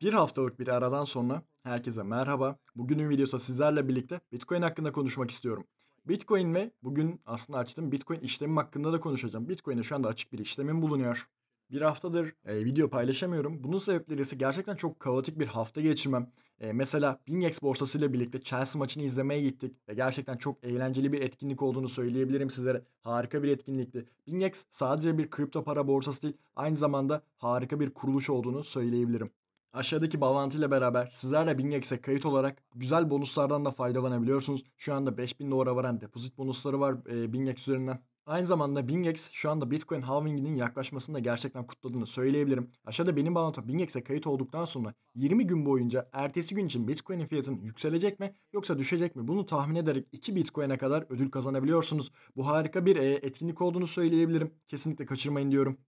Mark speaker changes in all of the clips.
Speaker 1: Bir haftalık bir aradan sonra herkese merhaba. Bugünün videosu sizlerle birlikte Bitcoin hakkında konuşmak istiyorum. Bitcoin ve bugün aslında açtığım Bitcoin işlemim hakkında da konuşacağım. Bitcoin'e şu anda açık bir işlemim bulunuyor. Bir haftadır e, video paylaşamıyorum. Bunun sebepleri ise gerçekten çok kaotik bir hafta geçirmem. E, mesela Bingex borsasıyla birlikte Chelsea maçını izlemeye gittik ve gerçekten çok eğlenceli bir etkinlik olduğunu söyleyebilirim sizlere. Harika bir etkinlikti. Bingex sadece bir kripto para borsası değil, aynı zamanda harika bir kuruluş olduğunu söyleyebilirim. Aşağıdaki bağlantıyla beraber sizler de 1000 kayıt olarak güzel bonuslardan da faydalanabiliyorsunuz. Şu anda 5000 dolara varan depozit bonusları var e, üzerinden. Aynı zamanda BingX şu anda Bitcoin halvinginin yaklaşmasını da gerçekten kutladığını söyleyebilirim. Aşağıda benim bağlantı BingX'e kayıt olduktan sonra 20 gün boyunca ertesi gün için Bitcoin'in fiyatının yükselecek mi yoksa düşecek mi bunu tahmin ederek 2 Bitcoin'e kadar ödül kazanabiliyorsunuz. Bu harika bir etkinlik olduğunu söyleyebilirim. Kesinlikle kaçırmayın diyorum.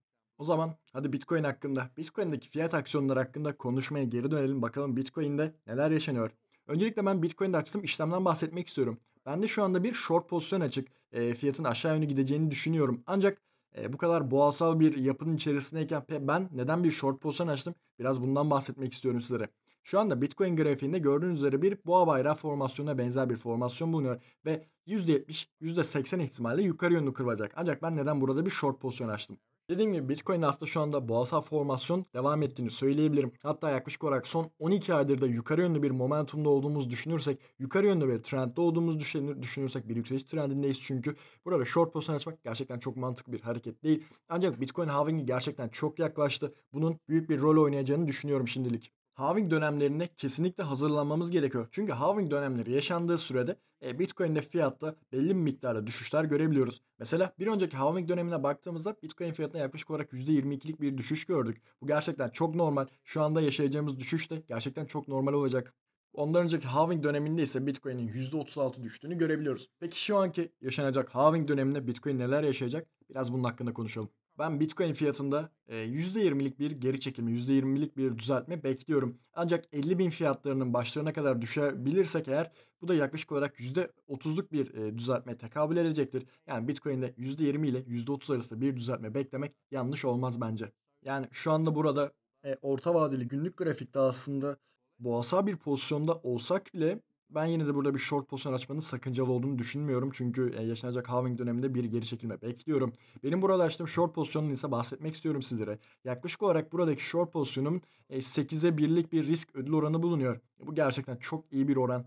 Speaker 1: O zaman hadi Bitcoin hakkında, Bitcoin'deki fiyat aksiyonları hakkında konuşmaya geri dönelim bakalım Bitcoin'de neler yaşanıyor. Öncelikle ben Bitcoin'de açtım işlemden bahsetmek istiyorum. Ben de şu anda bir short pozisyon açık. E, fiyatın aşağı yönlü gideceğini düşünüyorum. Ancak e, bu kadar boğasal bir yapının içerisindeyken ben neden bir short pozisyon açtım? Biraz bundan bahsetmek istiyorum sizlere. Şu anda Bitcoin grafiğinde gördüğünüz üzere bir boğa bayrağı formasyonuna benzer bir formasyon bulunuyor. Ve %70, %80 ihtimalle yukarı yönlü kırılacak. Ancak ben neden burada bir short pozisyon açtım? Dediğim gibi Bitcoin aslında şu anda boğasal formasyon devam ettiğini söyleyebilirim. Hatta yaklaşık olarak son 12 aydır da yukarı yönlü bir momentumda olduğumuzu düşünürsek, yukarı yönlü bir trendde olduğumuzu düşünürsek bir yükseliş trendindeyiz çünkü. Burada short pozisyon açmak gerçekten çok mantıklı bir hareket değil. Ancak Bitcoin halvingi gerçekten çok yaklaştı. Bunun büyük bir rol oynayacağını düşünüyorum şimdilik halving dönemlerinde kesinlikle hazırlanmamız gerekiyor. Çünkü halving dönemleri yaşandığı sürede e, Bitcoin'de fiyatta belli bir miktarda düşüşler görebiliyoruz. Mesela bir önceki halving dönemine baktığımızda Bitcoin fiyatına yaklaşık olarak %22'lik bir düşüş gördük. Bu gerçekten çok normal. Şu anda yaşayacağımız düşüş de gerçekten çok normal olacak. Ondan önceki halving döneminde ise Bitcoin'in %36 düştüğünü görebiliyoruz. Peki şu anki yaşanacak halving döneminde Bitcoin neler yaşayacak? Biraz bunun hakkında konuşalım ben Bitcoin fiyatında %20'lik e, bir geri çekilme, %20'lik bir düzeltme bekliyorum. Ancak 50 bin fiyatlarının başlarına kadar düşebilirsek eğer bu da yaklaşık olarak %30'luk bir e, düzeltme tekabül edecektir. Yani Bitcoin'de %20 ile %30 arası bir düzeltme beklemek yanlış olmaz bence. Yani şu anda burada e, orta vadeli günlük grafikte aslında boğasa bir pozisyonda olsak bile ben yine de burada bir short pozisyon açmanın sakıncalı olduğunu düşünmüyorum. Çünkü e, yaşanacak halving döneminde bir geri çekilme bekliyorum. Benim burada açtığım short pozisyonun ise bahsetmek istiyorum sizlere. Yaklaşık olarak buradaki short pozisyonum 8'e 1'lik bir risk ödül oranı bulunuyor. Bu gerçekten çok iyi bir oran.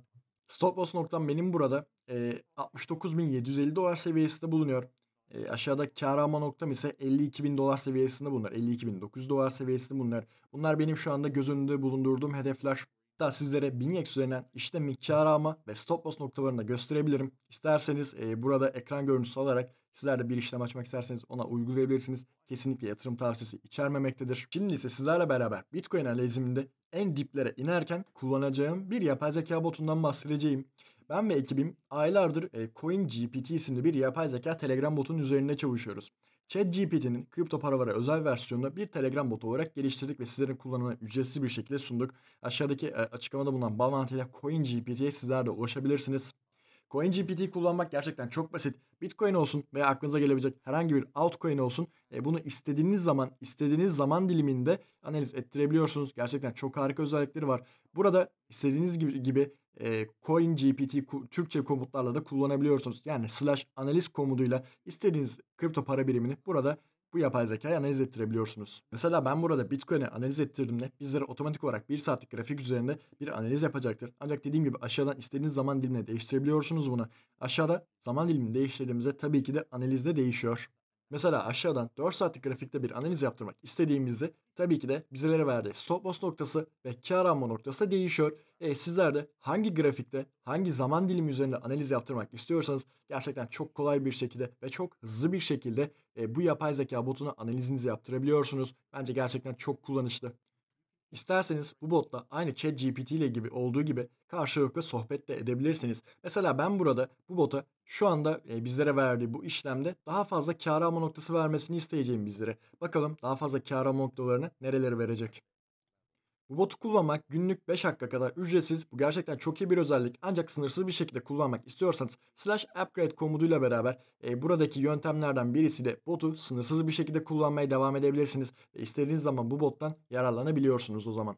Speaker 1: Stop loss noktam benim burada 69.750 e, dolar seviyesinde bulunuyor. E, aşağıda kar alma noktam ise 52.000 dolar seviyesinde bunlar. 52.900 dolar seviyesinde bunlar. Bunlar benim şu anda göz önünde bulundurduğum hedefler. Hatta sizlere BinEx üzerinden işlemi kar alma ve stop loss noktalarını da gösterebilirim. İsterseniz e, burada ekran görüntüsü alarak sizler de bir işlem açmak isterseniz ona uygulayabilirsiniz. Kesinlikle yatırım tavsiyesi içermemektedir. Şimdi ise sizlerle beraber Bitcoin analiziminde en diplere inerken kullanacağım bir yapay zeka botundan bahsedeceğim. Ben ve ekibim aylardır e, CoinGPT isimli bir yapay zeka Telegram botunun üzerinde çalışıyoruz. ChatGPT'nin kripto paralara özel versiyonunu bir Telegram botu olarak geliştirdik ve sizlerin kullanımına ücretsiz bir şekilde sunduk. Aşağıdaki e, açıklamada bulunan bağlantıyla CoinGPT'ye sizler de ulaşabilirsiniz. CoinGPT kullanmak gerçekten çok basit. Bitcoin olsun veya aklınıza gelebilecek herhangi bir altcoin olsun e, bunu istediğiniz zaman istediğiniz zaman diliminde analiz ettirebiliyorsunuz. Gerçekten çok harika özellikleri var. Burada istediğiniz gibi, gibi e, GPT Türkçe komutlarla da kullanabiliyorsunuz. Yani slash analiz komuduyla istediğiniz kripto para birimini burada bu yapay zekayı analiz ettirebiliyorsunuz. Mesela ben burada Bitcoin'i analiz ettirdiğimde bizlere otomatik olarak 1 saatlik grafik üzerinde bir analiz yapacaktır. Ancak dediğim gibi aşağıdan istediğiniz zaman dilimine değiştirebiliyorsunuz bunu. Aşağıda zaman dilimini değiştirdiğimizde tabii ki de analizde değişiyor. Mesela aşağıdan 4 saatlik grafikte bir analiz yaptırmak istediğimizde tabii ki de bizlere verdiği stop loss noktası ve kar alma noktası değişiyor. E, sizler de hangi grafikte, hangi zaman dilimi üzerinde analiz yaptırmak istiyorsanız gerçekten çok kolay bir şekilde ve çok hızlı bir şekilde e, bu yapay zeka botuna analizinizi yaptırabiliyorsunuz. Bence gerçekten çok kullanışlı. İsterseniz bu botla aynı chat GPT ile gibi olduğu gibi karşılıklı sohbet de edebilirsiniz. Mesela ben burada bu bota şu anda e, bizlere verdiği bu işlemde daha fazla kar alma noktası vermesini isteyeceğim bizlere. Bakalım daha fazla kar alma noktalarını nerelere verecek. Bu botu kullanmak günlük 5 dakika kadar ücretsiz. Bu gerçekten çok iyi bir özellik. Ancak sınırsız bir şekilde kullanmak istiyorsanız slash upgrade komutuyla beraber e, buradaki yöntemlerden birisi de botu sınırsız bir şekilde kullanmaya devam edebilirsiniz. Ve istediğiniz zaman bu bottan yararlanabiliyorsunuz o zaman.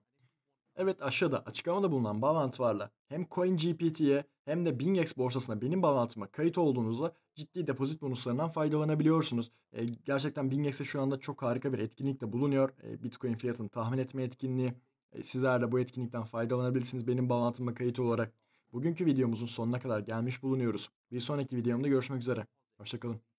Speaker 1: Evet aşağıda açıklamada bulunan bağlantılarla hem CoinGPT'ye hem de BingEx borsasına benim bağlantıma kayıt olduğunuzda ciddi depozit bonuslarından faydalanabiliyorsunuz. E, gerçekten BingEx'e şu anda çok harika bir etkinlikte bulunuyor. E, Bitcoin fiyatını tahmin etme etkinliği. E, sizler de bu etkinlikten faydalanabilirsiniz. Benim bağlantıma kayıt olarak bugünkü videomuzun sonuna kadar gelmiş bulunuyoruz. Bir sonraki videomda görüşmek üzere. Hoşçakalın.